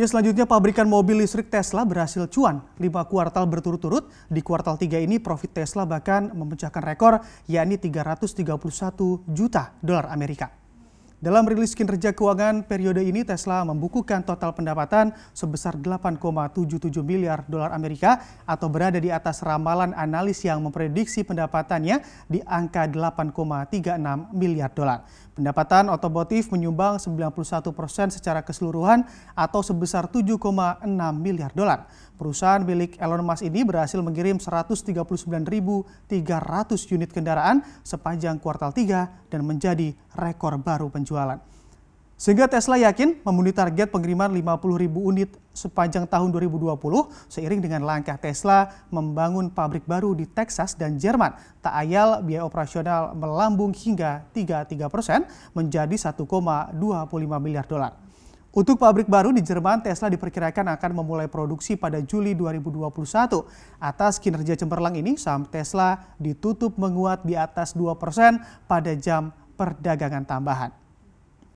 Ya selanjutnya pabrikan mobil listrik Tesla berhasil cuan lima kuartal berturut-turut. Di kuartal 3 ini profit Tesla bahkan memecahkan rekor yakni 331 juta dolar Amerika. Dalam rilis kinerja keuangan periode ini, Tesla membukukan total pendapatan sebesar 8,77 miliar dolar Amerika atau berada di atas ramalan analis yang memprediksi pendapatannya di angka 8,36 miliar dolar. Pendapatan otomotif menyumbang 91 persen secara keseluruhan atau sebesar 7,6 miliar dolar. Perusahaan milik Elon Musk ini berhasil mengirim 139.300 unit kendaraan sepanjang kuartal 3 dan menjadi rekor baru penjualan. Sehingga Tesla yakin memenuhi target pengiriman 50.000 unit sepanjang tahun 2020 seiring dengan langkah Tesla membangun pabrik baru di Texas dan Jerman. Tak ayal biaya operasional melambung hingga 33 persen menjadi 1,25 miliar dolar. Untuk pabrik baru di Jerman, Tesla diperkirakan akan memulai produksi pada Juli 2021. Atas kinerja cemerlang ini, saham Tesla ditutup menguat di atas 2% pada jam perdagangan tambahan.